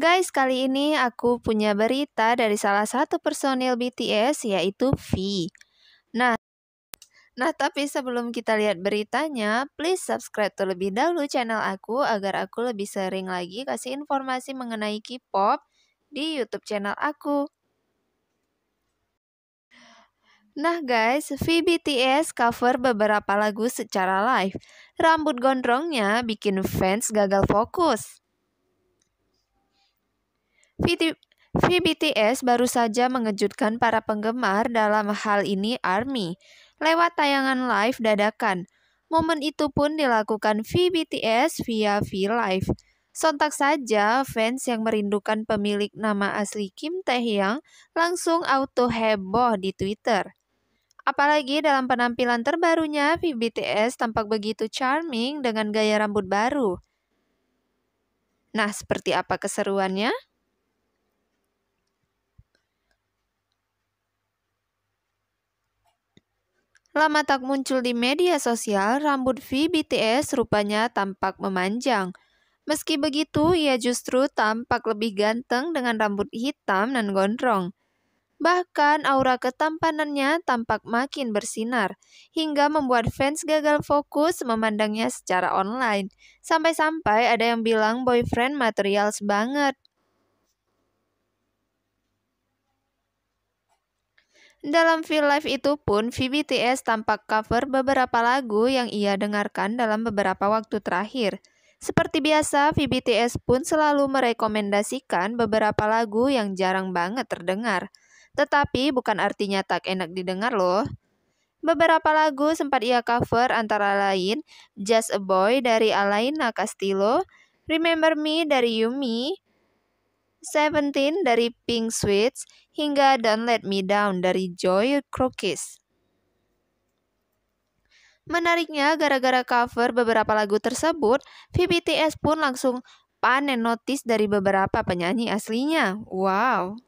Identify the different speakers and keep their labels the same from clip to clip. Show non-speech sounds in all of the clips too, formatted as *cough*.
Speaker 1: Guys, kali ini aku punya berita dari salah satu personil BTS yaitu V. Nah, Nah, tapi sebelum kita lihat beritanya, please subscribe terlebih dahulu channel aku agar aku lebih sering lagi kasih informasi mengenai K-pop di YouTube channel aku. Nah guys, V BTS cover beberapa lagu secara live. Rambut gondrongnya bikin fans gagal fokus. VBTS baru saja mengejutkan para penggemar dalam hal ini ARMY lewat tayangan live dadakan. Momen itu pun dilakukan VBTS via V-Live. Sontak saja, fans yang merindukan pemilik nama asli Kim Taehyung langsung auto heboh di Twitter. Apalagi dalam penampilan terbarunya, VBTS tampak begitu charming dengan gaya rambut baru. Nah, seperti apa keseruannya? Lama tak muncul di media sosial, rambut V BTS rupanya tampak memanjang. Meski begitu, ia justru tampak lebih ganteng dengan rambut hitam dan gondrong. Bahkan aura ketampanannya tampak makin bersinar, hingga membuat fans gagal fokus memandangnya secara online. Sampai-sampai ada yang bilang boyfriend material banget. Dalam Feel Live itu pun, VBTS tampak cover beberapa lagu yang ia dengarkan dalam beberapa waktu terakhir. Seperti biasa, VBTS pun selalu merekomendasikan beberapa lagu yang jarang banget terdengar. Tetapi bukan artinya tak enak didengar loh. Beberapa lagu sempat ia cover antara lain Just a Boy dari Alaina Castillo, Remember Me dari Yumi, Seventeen dari Pink Sweets hingga Don't Let Me Down dari Joy Crocus. Menariknya, gara-gara cover beberapa lagu tersebut, VBTS pun langsung panen notis dari beberapa penyanyi aslinya. Wow!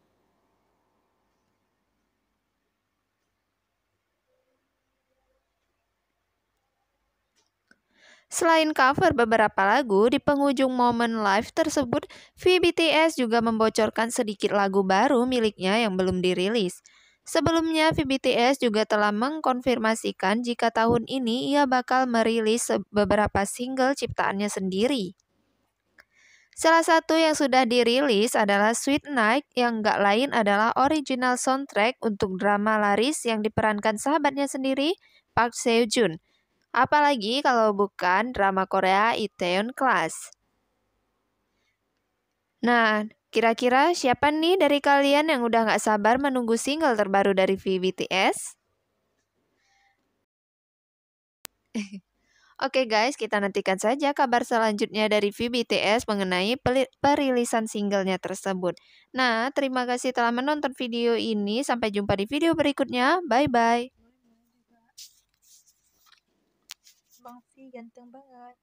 Speaker 1: Selain cover beberapa lagu, di penghujung momen live tersebut, VBTS juga membocorkan sedikit lagu baru miliknya yang belum dirilis. Sebelumnya, VBTS juga telah mengkonfirmasikan jika tahun ini ia bakal merilis beberapa single ciptaannya sendiri. Salah satu yang sudah dirilis adalah Sweet Night yang gak lain adalah original soundtrack untuk drama laris yang diperankan sahabatnya sendiri, Park Seo Joon. Apalagi kalau bukan drama Korea Itaewon Class. Nah, kira-kira siapa nih dari kalian yang udah gak sabar menunggu single terbaru dari VBTS? *laughs* Oke okay guys, kita nantikan saja kabar selanjutnya dari VBTS mengenai perilisan singlenya tersebut. Nah, terima kasih telah menonton video ini. Sampai jumpa di video berikutnya. Bye-bye. Bangsi sih, ganteng banget.